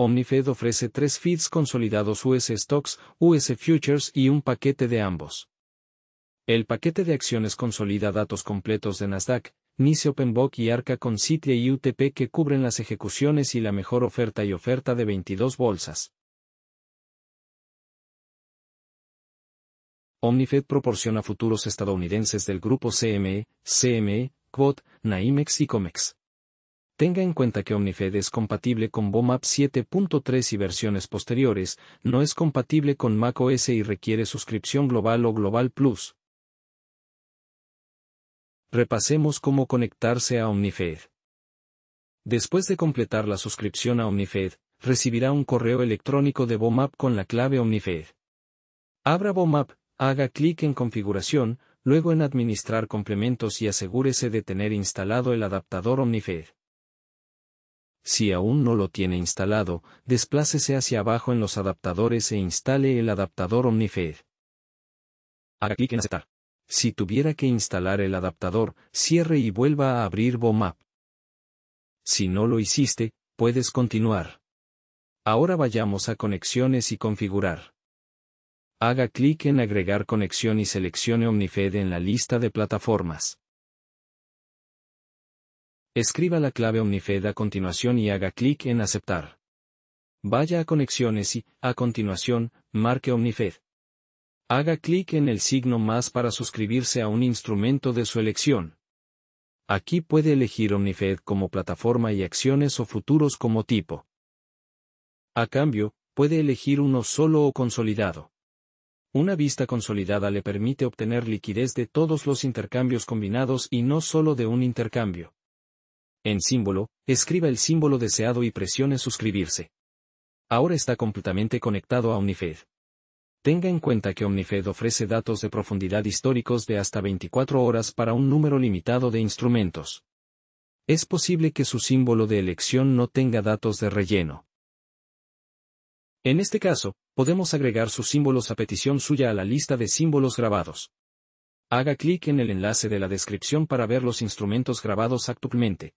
OmniFed ofrece tres feeds consolidados US Stocks, US Futures y un paquete de ambos. El paquete de acciones consolida datos completos de Nasdaq, NICE OpenBook y Arca con City y e UTP que cubren las ejecuciones y la mejor oferta y oferta de 22 bolsas. OmniFed proporciona futuros estadounidenses del grupo CME, CME, Quot, Naimex y Comex. Tenga en cuenta que OmniFed es compatible con BOMAP 7.3 y versiones posteriores, no es compatible con macOS y requiere suscripción global o global plus. Repasemos cómo conectarse a OmniFed. Después de completar la suscripción a OmniFed, recibirá un correo electrónico de BOMAP con la clave OmniFed. Abra BOMAP, haga clic en Configuración, luego en Administrar complementos y asegúrese de tener instalado el adaptador OmniFed. Si aún no lo tiene instalado, desplácese hacia abajo en los adaptadores e instale el adaptador OmniFed. Haga clic en Aceptar. Si tuviera que instalar el adaptador, cierre y vuelva a abrir BOMAP. Si no lo hiciste, puedes continuar. Ahora vayamos a Conexiones y Configurar. Haga clic en Agregar conexión y seleccione OmniFed en la lista de plataformas. Escriba la clave OmniFed a continuación y haga clic en Aceptar. Vaya a Conexiones y, a continuación, marque OmniFed. Haga clic en el signo más para suscribirse a un instrumento de su elección. Aquí puede elegir OmniFed como plataforma y acciones o futuros como tipo. A cambio, puede elegir uno solo o consolidado. Una vista consolidada le permite obtener liquidez de todos los intercambios combinados y no solo de un intercambio. En símbolo, escriba el símbolo deseado y presione suscribirse. Ahora está completamente conectado a OmniFed. Tenga en cuenta que OmniFed ofrece datos de profundidad históricos de hasta 24 horas para un número limitado de instrumentos. Es posible que su símbolo de elección no tenga datos de relleno. En este caso, podemos agregar sus símbolos a petición suya a la lista de símbolos grabados. Haga clic en el enlace de la descripción para ver los instrumentos grabados actualmente.